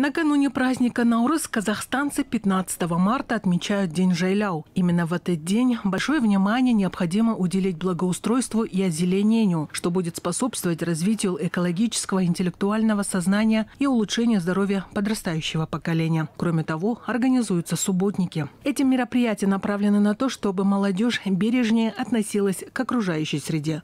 Накануне праздника Наурыз казахстанцы 15 марта отмечают День Жайляу. Именно в этот день большое внимание необходимо уделить благоустройству и озеленению, что будет способствовать развитию экологического интеллектуального сознания и улучшению здоровья подрастающего поколения. Кроме того, организуются субботники. Эти мероприятия направлены на то, чтобы молодежь бережнее относилась к окружающей среде.